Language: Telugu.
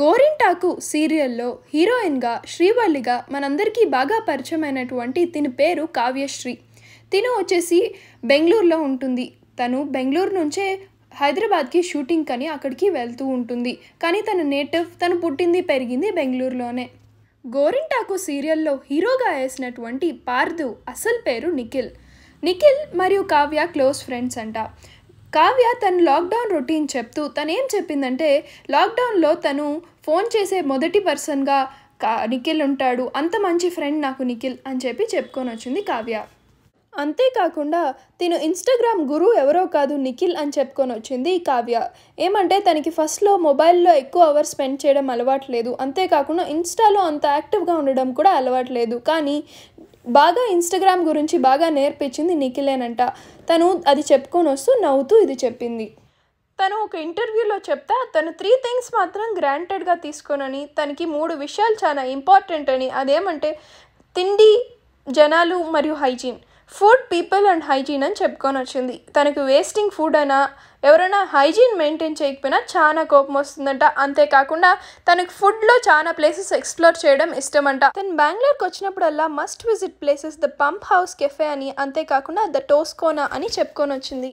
గోరింటాకు సీరియల్లో హీరోయిన్గా శ్రీవల్లిగా మనందరికీ బాగా పరిచయమైనటువంటి తిని పేరు కావ్యశ్రీ తిను వచ్చేసి బెంగళూరులో ఉంటుంది తను బెంగళూరు నుంచే హైదరాబాద్కి షూటింగ్ కని అక్కడికి వెళ్తూ ఉంటుంది కానీ తన నేటివ్ తను పుట్టింది పెరిగింది బెంగళూరులోనే గోరింటాకు సీరియల్లో హీరోగా వేసినటువంటి పార్దు అసలు పేరు నిఖిల్ నిఖిల్ మరియు కావ్య క్లోజ్ ఫ్రెండ్స్ అంట కావ్య తన లాక్డౌన్ రొటీన్ చెప్తూ తను ఏం చెప్పిందంటే లాక్డౌన్లో తను ఫోన్ చేసే మొదటి పర్సన్గా కా నిఖిల్ ఉంటాడు అంత మంచి ఫ్రెండ్ నాకు నిఖిల్ అని చెప్పి చెప్పుకొని వచ్చింది కావ్య అంతేకాకుండా తిను ఇన్స్టాగ్రామ్ గురువు ఎవరో కాదు నిఖిల్ అని చెప్పుకొని వచ్చింది కావ్య ఏమంటే తనకి ఫస్ట్లో మొబైల్లో ఎక్కువ అవర్స్ స్పెండ్ చేయడం అలవాట్లేదు అంతేకాకుండా ఇన్స్టాలో అంత యాక్టివ్గా ఉండడం కూడా అలవాట్లేదు కానీ బాగా ఇన్స్టాగ్రామ్ గురించి బాగా నేర్పించింది నిఖిలేనంట తను అది చెప్పుకొని వస్తూ నవ్వుతూ ఇది చెప్పింది తను ఒక ఇంటర్వ్యూలో చెప్తా తను త్రీ థింగ్స్ మాత్రం గ్రాంటెడ్గా తీసుకోనని తనకి మూడు విషయాలు చాలా ఇంపార్టెంట్ అని అదేమంటే తిండి జనాలు మరియు hygiene food people and hygiene అని చెప్పుకొని వచ్చింది తనకు వేస్టింగ్ ఫుడ్ అయినా ఎవరైనా హైజీన్ మెయింటైన్ చేయకపోయినా చాలా కోపం వస్తుందంట అంతేకాకుండా తనకు ఫుడ్లో చాలా ప్లేసెస్ ఎక్స్ప్లోర్ చేయడం ఇష్టం అంట తను బెంగళూరుకి వచ్చినప్పుడల్లా must visit places the pump house cafe అని అంతేకాకుండా ద టోస్కోనా అని చెప్పుకొని వచ్చింది